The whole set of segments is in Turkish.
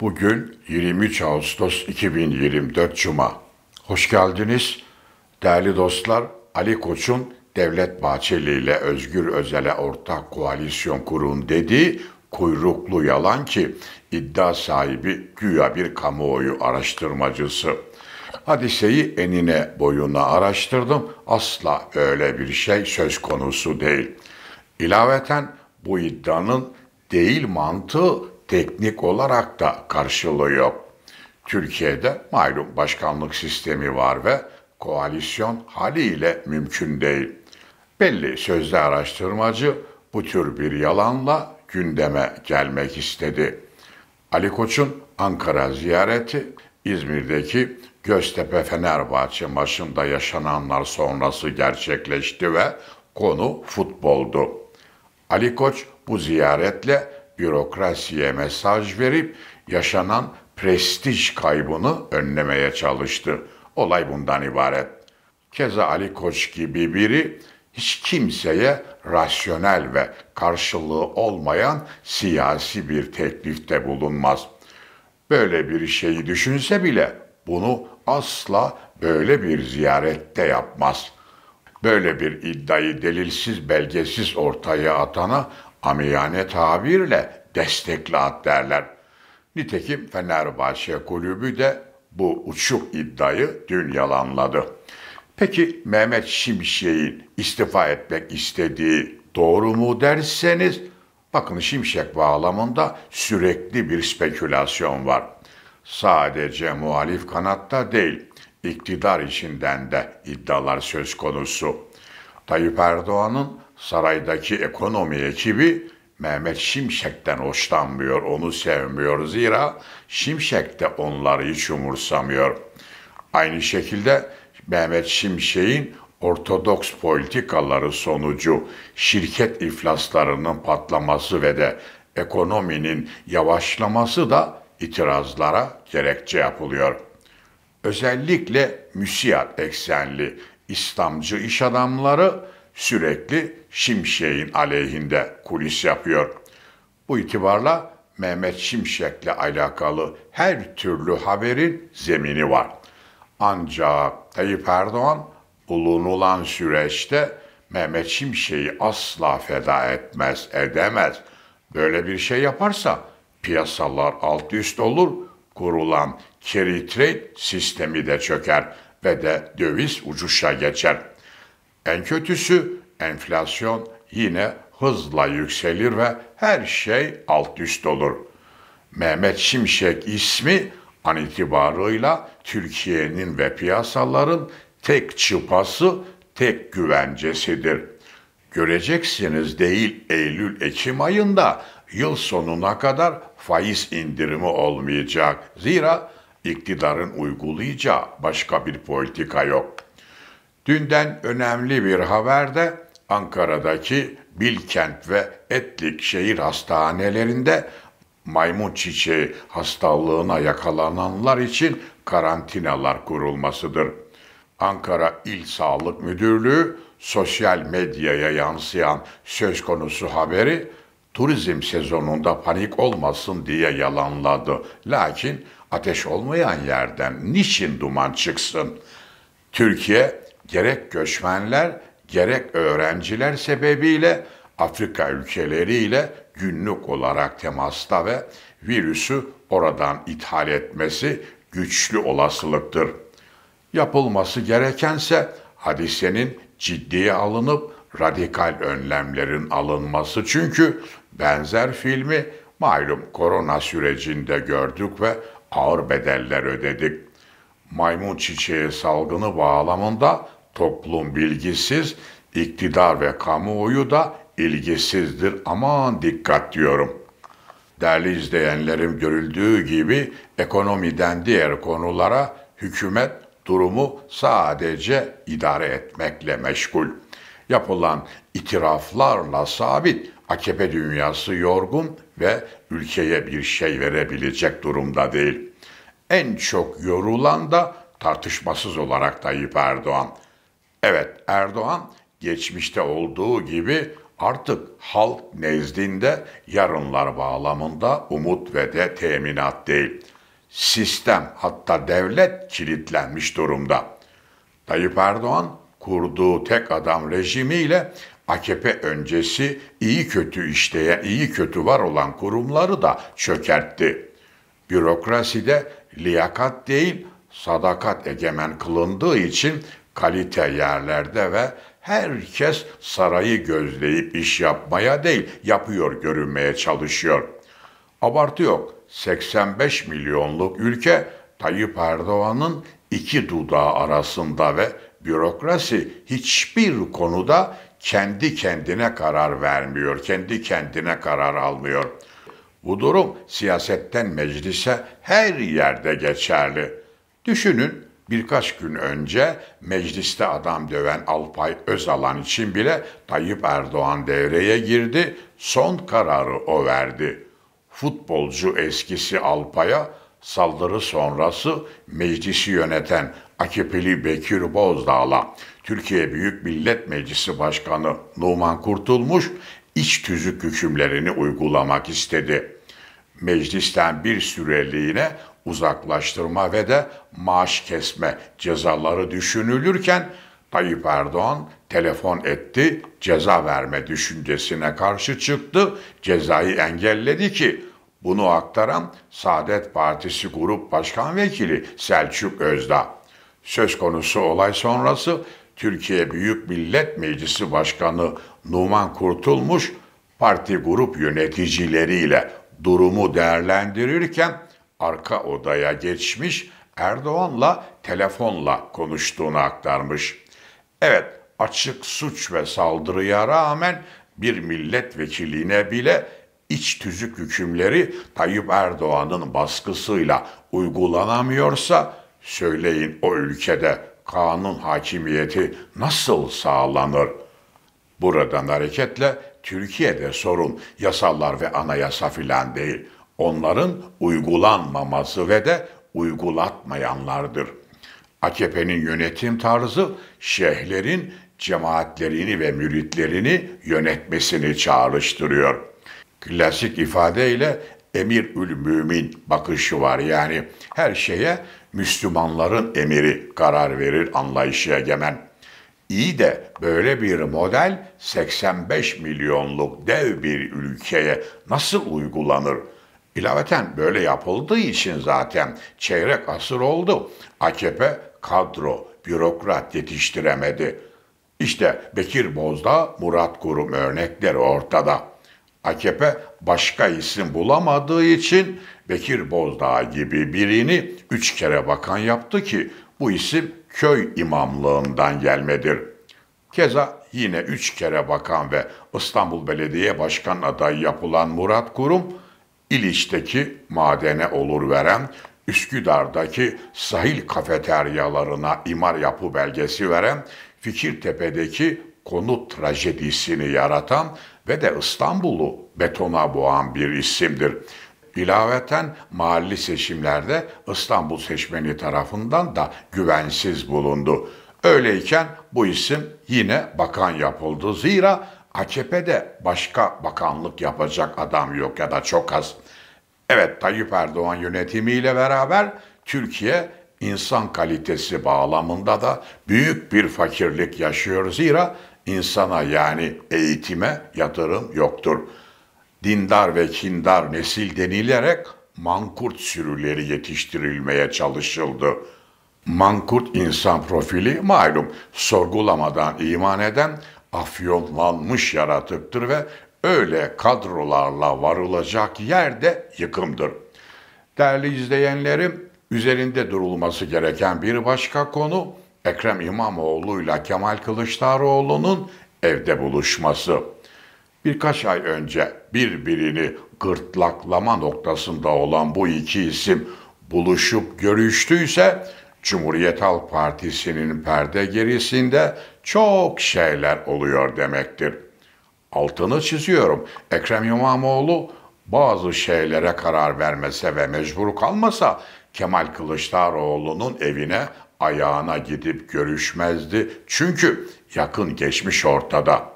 Bugün 23 Ağustos 2024 Cuma. Hoş geldiniz. Değerli dostlar, Ali Koç'un Devlet Bahçeli ile Özgür Özel'e ortak koalisyon kurun dediği kuyruklu yalan ki iddia sahibi güya bir kamuoyu araştırmacısı. Hadiseyi enine boyuna araştırdım. Asla öyle bir şey söz konusu değil. İlaveten bu iddianın değil mantığı teknik olarak da karşılıyor. Türkiye'de malum başkanlık sistemi var ve koalisyon haliyle mümkün değil. Belli sözde araştırmacı bu tür bir yalanla gündeme gelmek istedi. Ali Koç'un Ankara ziyareti İzmir'deki Göztepe Fenerbahçe maçında yaşananlar sonrası gerçekleşti ve konu futboldu. Ali Koç bu ziyaretle bürokrasiye mesaj verip yaşanan prestij kaybını önlemeye çalıştı. Olay bundan ibaret. Keza Ali Koç gibi biri hiç kimseye rasyonel ve karşılığı olmayan siyasi bir teklifte bulunmaz. Böyle bir şeyi düşünse bile bunu asla böyle bir ziyarette yapmaz. Böyle bir iddiayı delilsiz belgesiz ortaya atana amiyane tabirle destekli at derler. Nitekim Fenerbahçe kulübü de bu uçuk iddiayı dün yalanladı. Peki Mehmet Şimşek'in istifa etmek istediği doğru mu derseniz bakın Şimşek bağlamında sürekli bir spekülasyon var. Sadece muhalif kanatta değil, iktidar içinden de iddialar söz konusu. Tayyip Erdoğan'ın saraydaki ekonomi ekibi Mehmet Şimşek'ten hoşlanmıyor, onu sevmiyor. Zira Şimşek de onları hiç umursamıyor. Aynı şekilde Mehmet Şimşek'in ortodoks politikaları sonucu şirket iflaslarının patlaması ve de ekonominin yavaşlaması da itirazlara gerekçe yapılıyor. Özellikle müsiyat eksenli İslamcı iş adamları sürekli Şimşek'in aleyhinde kulis yapıyor. Bu itibarla Mehmet Şimşek'le alakalı her türlü haberin zemini var. Ancak Tayyip Erdoğan bulunulan süreçte Mehmet Şimşek'i asla feda etmez, edemez. Böyle bir şey yaparsa piyasalar alt üst olur, kurulan carry trade sistemi de çöker ve de döviz uçuşa geçer.'' En kötüsü enflasyon yine hızla yükselir ve her şey alt üst olur. Mehmet Şimşek ismi an itibarıyla Türkiye'nin ve piyasaların tek çıpası, tek güvencesidir. Göreceksiniz değil Eylül-Ekim ayında yıl sonuna kadar faiz indirimi olmayacak. Zira iktidarın uygulayacağı başka bir politika yok. Dünden önemli bir haber de Ankara'daki Bilkent ve Etlik şehir hastanelerinde maymun çiçeği hastalığına yakalananlar için karantinalar kurulmasıdır. Ankara İl Sağlık Müdürlüğü sosyal medyaya yansıyan söz konusu haberi turizm sezonunda panik olmasın diye yalanladı. Lakin ateş olmayan yerden niçin duman çıksın? Türkiye gerek göçmenler gerek öğrenciler sebebiyle Afrika ülkeleriyle günlük olarak temasta ve virüsü oradan ithal etmesi güçlü olasılıktır. Yapılması gerekense hadisenin ciddiye alınıp radikal önlemlerin alınması çünkü benzer filmi malum korona sürecinde gördük ve ağır bedeller ödedik. Maymun çiçeği salgını bağlamında Toplum bilgisiz, iktidar ve kamuoyu da ilgisizdir. Aman dikkat diyorum. Değerli izleyenlerim görüldüğü gibi ekonomiden diğer konulara hükümet durumu sadece idare etmekle meşgul. Yapılan itiraflarla sabit AKP dünyası yorgun ve ülkeye bir şey verebilecek durumda değil. En çok yorulan da tartışmasız olarak Tayyip Erdoğan. Evet Erdoğan geçmişte olduğu gibi artık halk nezdinde yarınlar bağlamında umut ve de teminat değil. Sistem hatta devlet kilitlenmiş durumda. Tayyip Erdoğan kurduğu tek adam rejimiyle AKP öncesi iyi kötü işleyen, iyi kötü var olan kurumları da çökertti. Bürokraside liyakat değil, sadakat egemen kılındığı için kalite yerlerde ve herkes sarayı gözleyip iş yapmaya değil, yapıyor görünmeye çalışıyor. Abartı yok. 85 milyonluk ülke Tayyip Erdoğan'ın iki dudağı arasında ve bürokrasi hiçbir konuda kendi kendine karar vermiyor, kendi kendine karar almıyor. Bu durum siyasetten meclise her yerde geçerli. Düşünün Birkaç gün önce mecliste adam döven Alpay Özalan için bile Tayyip Erdoğan devreye girdi, son kararı o verdi. Futbolcu eskisi Alpay'a saldırı sonrası meclisi yöneten AKP'li Bekir Bozdağ'la Türkiye Büyük Millet Meclisi Başkanı Numan Kurtulmuş iç tüzük hükümlerini uygulamak istedi. Meclisten bir süreliğine uzaklaştırma ve de maaş kesme cezaları düşünülürken Tayyip Erdoğan telefon etti, ceza verme düşüncesine karşı çıktı, cezayı engelledi ki bunu aktaran Saadet Partisi Grup Başkan Vekili Selçuk Özda. Söz konusu olay sonrası Türkiye Büyük Millet Meclisi Başkanı Numan Kurtulmuş parti grup yöneticileriyle durumu değerlendirirken arka odaya geçmiş Erdoğan'la telefonla konuştuğunu aktarmış. Evet, açık suç ve saldırıya rağmen bir milletvekiline bile iç tüzük hükümleri Tayyip Erdoğan'ın baskısıyla uygulanamıyorsa söyleyin o ülkede kanun hakimiyeti nasıl sağlanır? Buradan hareketle Türkiye'de sorun yasallar ve anayasa filan değil.'' onların uygulanmaması ve de uygulatmayanlardır. AKP'nin yönetim tarzı şeyhlerin cemaatlerini ve müritlerini yönetmesini çağrıştırıyor. Klasik ifadeyle emirül mümin bakışı var. Yani her şeye Müslümanların emiri karar verir anlayışı egemen. İyi de böyle bir model 85 milyonluk dev bir ülkeye nasıl uygulanır? İlaveten böyle yapıldığı için zaten çeyrek asır oldu. AKP kadro, bürokrat yetiştiremedi. İşte Bekir Bozda, Murat Kurum örnekleri ortada. AKP başka isim bulamadığı için Bekir Bozdağ gibi birini üç kere bakan yaptı ki bu isim köy imamlığından gelmedir. Keza yine üç kere bakan ve İstanbul Belediye Başkan adayı yapılan Murat Kurum İliç'teki madene olur veren, Üsküdar'daki sahil kafeteryalarına imar yapı belgesi veren, Fikirtepe'deki konut trajedisini yaratan ve de İstanbul'u betona boğan bir isimdir. İlaveten mahalli seçimlerde İstanbul seçmeni tarafından da güvensiz bulundu. Öyleyken bu isim yine bakan yapıldı. Zira AKP'de başka bakanlık yapacak adam yok ya da çok az. Evet Tayyip Erdoğan yönetimiyle beraber Türkiye insan kalitesi bağlamında da büyük bir fakirlik yaşıyor. Zira insana yani eğitime yatırım yoktur. Dindar ve kindar nesil denilerek mankurt sürüleri yetiştirilmeye çalışıldı. Mankurt insan profili malum sorgulamadan iman eden, afyonlanmış yaratıktır ve öyle kadrolarla varılacak yer de yıkımdır. Değerli izleyenlerim, üzerinde durulması gereken bir başka konu Ekrem İmamoğlu ile Kemal Kılıçdaroğlu'nun evde buluşması. Birkaç ay önce birbirini gırtlaklama noktasında olan bu iki isim buluşup görüştüyse Cumhuriyet Halk Partisi'nin perde gerisinde çok şeyler oluyor demektir. Altını çiziyorum. Ekrem İmamoğlu bazı şeylere karar vermese ve mecbur kalmasa Kemal Kılıçdaroğlu'nun evine ayağına gidip görüşmezdi. Çünkü yakın geçmiş ortada.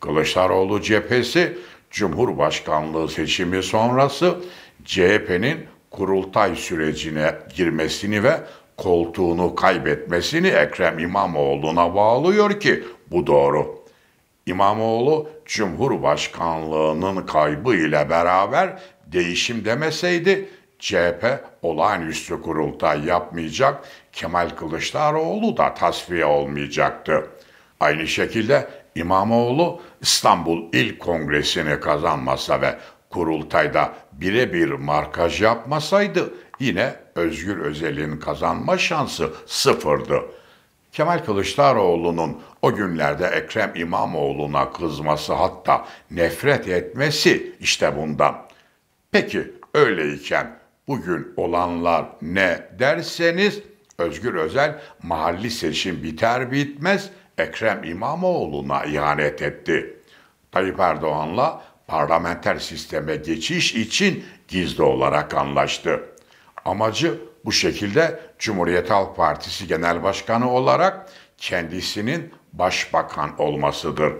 Kılıçdaroğlu cephesi Cumhurbaşkanlığı seçimi sonrası CHP'nin kurultay sürecine girmesini ve koltuğunu kaybetmesini Ekrem İmamoğlu'na bağlıyor ki bu doğru. İmamoğlu Cumhurbaşkanlığının kaybı ile beraber değişim demeseydi CHP olağanüstü kurultay yapmayacak, Kemal Kılıçdaroğlu da tasfiye olmayacaktı. Aynı şekilde İmamoğlu İstanbul İl Kongresi'ni kazanmasa ve kurultayda birebir markaj yapmasaydı Yine Özgür Özel'in kazanma şansı sıfırdı. Kemal Kılıçdaroğlu'nun o günlerde Ekrem İmamoğlu'na kızması hatta nefret etmesi işte bundan. Peki öyleyken bugün olanlar ne derseniz Özgür Özel mahalli seçim biter bitmez Ekrem İmamoğlu'na ihanet etti. Tayyip Erdoğan'la parlamenter sisteme geçiş için gizli olarak anlaştı. Amacı bu şekilde Cumhuriyet Halk Partisi Genel Başkanı olarak kendisinin başbakan olmasıdır.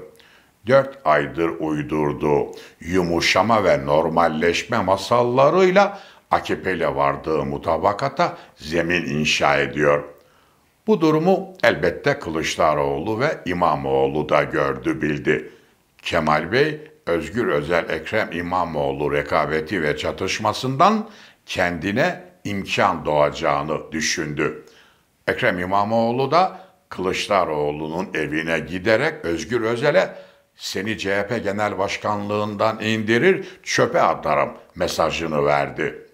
Dört aydır uydurduğu yumuşama ve normalleşme masallarıyla AKP ile vardığı mutabakata zemin inşa ediyor. Bu durumu elbette Kılıçdaroğlu ve İmamoğlu da gördü bildi. Kemal Bey, Özgür Özel Ekrem İmamoğlu rekabeti ve çatışmasından kendine imkan doğacağını düşündü. Ekrem İmamoğlu da Kılıçdaroğlu'nun evine giderek Özgür Özel'e seni CHP Genel Başkanlığından indirir, çöpe atarım mesajını verdi.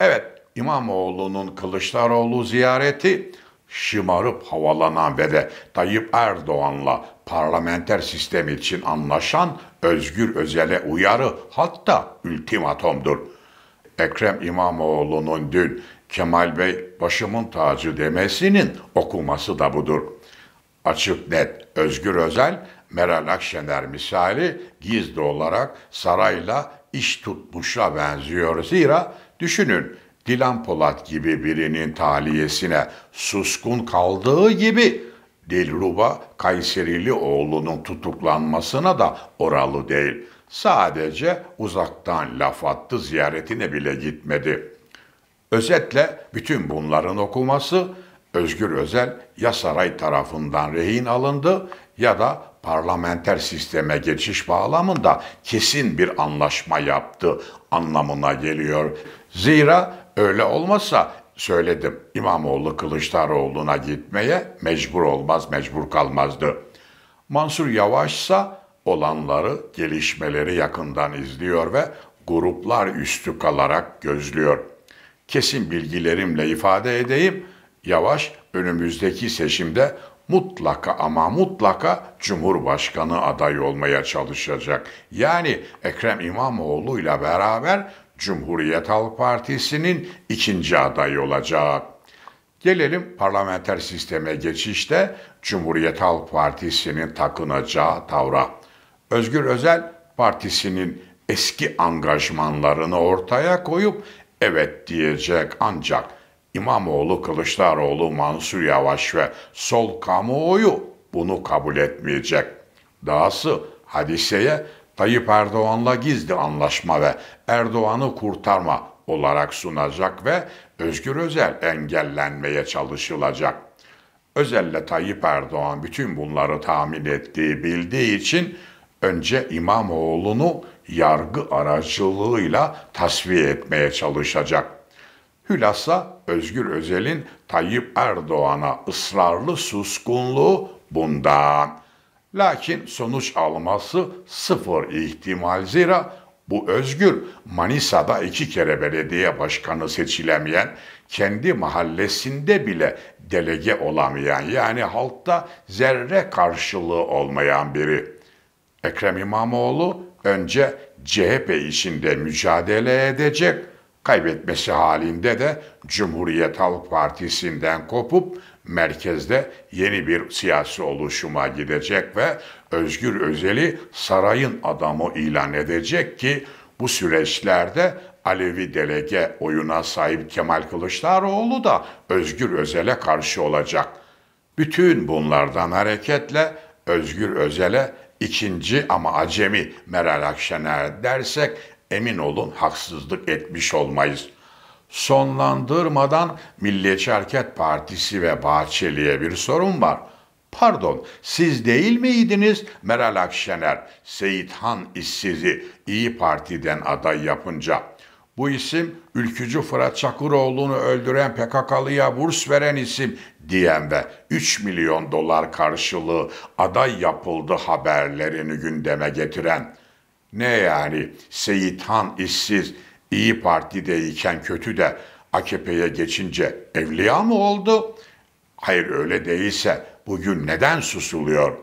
Evet, İmamoğlu'nun Kılıçdaroğlu ziyareti şımarıp havalanan ve de Tayyip Erdoğan'la parlamenter sistem için anlaşan Özgür Özel'e uyarı hatta ultimatomdur. Ekrem İmamoğlu'nun dün Kemal Bey başımın tacı demesinin okuması da budur. Açık net Özgür Özel, Meral Akşener misali gizli olarak sarayla iş tutmuşa benziyor. Zira düşünün Dilan Polat gibi birinin taliyesine suskun kaldığı gibi Dilruba Kayserili oğlunun tutuklanmasına da oralı değil.'' Sadece uzaktan laf attı, ziyaretine bile gitmedi. Özetle bütün bunların okuması Özgür Özel ya saray tarafından rehin alındı ya da parlamenter sisteme geçiş bağlamında kesin bir anlaşma yaptı anlamına geliyor. Zira öyle olmasa söyledim İmamoğlu Kılıçdaroğlu'na gitmeye mecbur olmaz, mecbur kalmazdı. Mansur Yavaşsa olanları, gelişmeleri yakından izliyor ve gruplar üstü kalarak gözlüyor. Kesin bilgilerimle ifade edeyim, Yavaş önümüzdeki seçimde mutlaka ama mutlaka Cumhurbaşkanı adayı olmaya çalışacak. Yani Ekrem İmamoğlu ile beraber Cumhuriyet Halk Partisi'nin ikinci adayı olacak. Gelelim parlamenter sisteme geçişte Cumhuriyet Halk Partisi'nin takınacağı tavra. Özgür Özel Partisi'nin eski angajmanlarını ortaya koyup evet diyecek ancak İmamoğlu, Kılıçdaroğlu, Mansur Yavaş ve sol kamuoyu bunu kabul etmeyecek. Dahası hadiseye Tayyip Erdoğan'la gizli anlaşma ve Erdoğan'ı kurtarma olarak sunacak ve Özgür Özel engellenmeye çalışılacak. Özel'le Tayyip Erdoğan bütün bunları tahmin ettiği bildiği için önce İmamoğlu'nu yargı aracılığıyla tasfiye etmeye çalışacak. Hülasa Özgür Özel'in Tayyip Erdoğan'a ısrarlı suskunluğu bundan. Lakin sonuç alması sıfır ihtimal zira bu Özgür Manisa'da iki kere belediye başkanı seçilemeyen, kendi mahallesinde bile delege olamayan yani halkta zerre karşılığı olmayan biri. Ekrem İmamoğlu önce CHP işinde mücadele edecek, kaybetmesi halinde de Cumhuriyet Halk Partisi'nden kopup merkezde yeni bir siyasi oluşuma gidecek ve Özgür Özel'i sarayın adamı ilan edecek ki bu süreçlerde Alevi delege oyuna sahip Kemal Kılıçdaroğlu da Özgür Özel'e karşı olacak. Bütün bunlardan hareketle Özgür Özel'e İkinci ama acemi Meral Akşener dersek emin olun haksızlık etmiş olmayız. Sonlandırmadan Milliyetçi Hareket Partisi ve Bahçeli'ye bir sorun var. Pardon, siz değil miydiniz Meral Akşener, Seyit Han işsizi İyi Parti'den aday yapınca? Bu isim ülkücü Fırat Çakıroğlu'nu öldüren PKK'lıya burs veren isim diyen ve 3 milyon dolar karşılığı aday yapıldı haberlerini gündeme getiren. Ne yani Seyit Han işsiz, İyi Parti'deyken kötü de AKP'ye geçince evliya mı oldu? Hayır öyle değilse bugün neden susuluyor?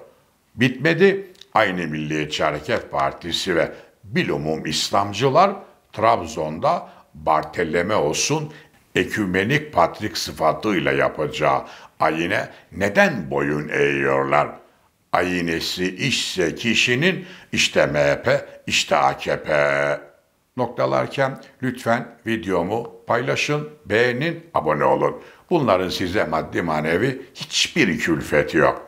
Bitmedi. Aynı Milliyetçi Hareket Partisi ve bilumum İslamcılar Trabzon'da Bartolomeos'un ekümenik patrik sıfatıyla yapacağı ayine neden boyun eğiyorlar? Ayinesi işse kişinin işte MHP, işte AKP noktalarken lütfen videomu paylaşın, beğenin, abone olun. Bunların size maddi manevi hiçbir külfeti yok.